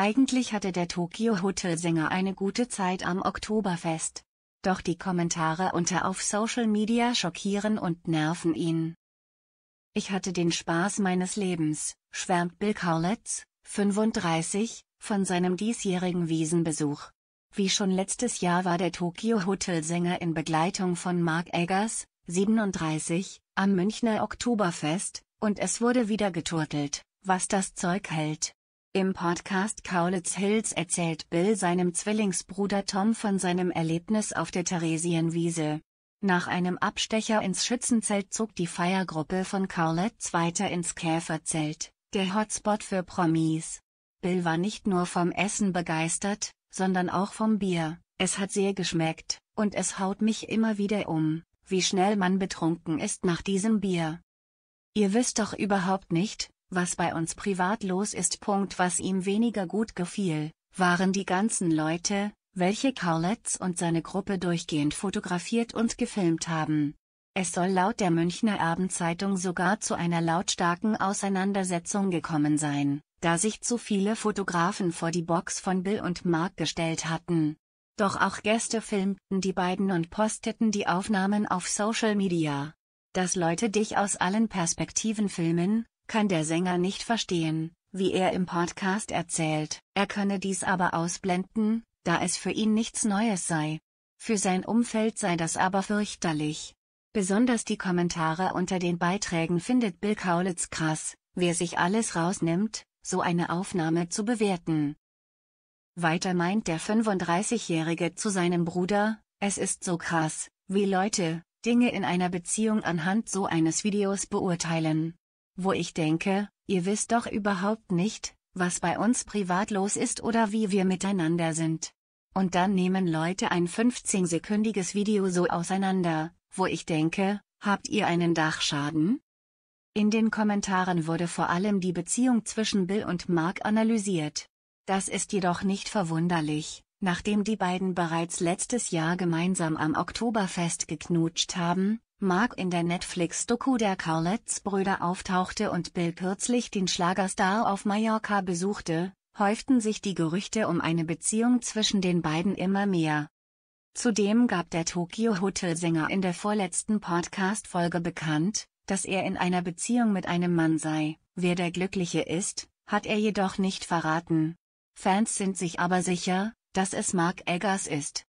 Eigentlich hatte der Tokyo Hotel-Sänger eine gute Zeit am Oktoberfest. Doch die Kommentare unter auf Social Media schockieren und nerven ihn. Ich hatte den Spaß meines Lebens, schwärmt Bill Kaulitz, 35, von seinem diesjährigen Wiesenbesuch. Wie schon letztes Jahr war der Tokyo Hotel-Sänger in Begleitung von Mark Eggers, 37, am Münchner Oktoberfest, und es wurde wieder geturtelt, was das Zeug hält. Im Podcast Kaulitz Hills erzählt Bill seinem Zwillingsbruder Tom von seinem Erlebnis auf der Theresienwiese. Nach einem Abstecher ins Schützenzelt zog die Feiergruppe von Kaulitz weiter ins Käferzelt, der Hotspot für Promis. Bill war nicht nur vom Essen begeistert, sondern auch vom Bier, es hat sehr geschmeckt, und es haut mich immer wieder um, wie schnell man betrunken ist nach diesem Bier. Ihr wisst doch überhaupt nicht, was bei uns privat los ist. Punkt, was ihm weniger gut gefiel, waren die ganzen Leute, welche Carletz und seine Gruppe durchgehend fotografiert und gefilmt haben. Es soll laut der Münchner Abendzeitung sogar zu einer lautstarken Auseinandersetzung gekommen sein, da sich zu viele Fotografen vor die Box von Bill und Mark gestellt hatten. Doch auch Gäste filmten die beiden und posteten die Aufnahmen auf Social Media. Dass Leute dich aus allen Perspektiven filmen, kann der Sänger nicht verstehen, wie er im Podcast erzählt. Er könne dies aber ausblenden, da es für ihn nichts Neues sei. Für sein Umfeld sei das aber fürchterlich. Besonders die Kommentare unter den Beiträgen findet Bill Kaulitz krass, wer sich alles rausnimmt, so eine Aufnahme zu bewerten. Weiter meint der 35-Jährige zu seinem Bruder, es ist so krass, wie Leute, Dinge in einer Beziehung anhand so eines Videos beurteilen wo ich denke, ihr wisst doch überhaupt nicht, was bei uns privat los ist oder wie wir miteinander sind. Und dann nehmen Leute ein 15-sekündiges Video so auseinander, wo ich denke, habt ihr einen Dachschaden? In den Kommentaren wurde vor allem die Beziehung zwischen Bill und Mark analysiert. Das ist jedoch nicht verwunderlich, nachdem die beiden bereits letztes Jahr gemeinsam am Oktoberfest geknutscht haben, Mark in der Netflix-Doku der carletts brüder auftauchte und Bill kürzlich den Schlagerstar auf Mallorca besuchte, häuften sich die Gerüchte um eine Beziehung zwischen den beiden immer mehr. Zudem gab der Tokyo Hotel-Sänger in der vorletzten Podcast-Folge bekannt, dass er in einer Beziehung mit einem Mann sei, wer der Glückliche ist, hat er jedoch nicht verraten. Fans sind sich aber sicher, dass es Mark Eggers ist.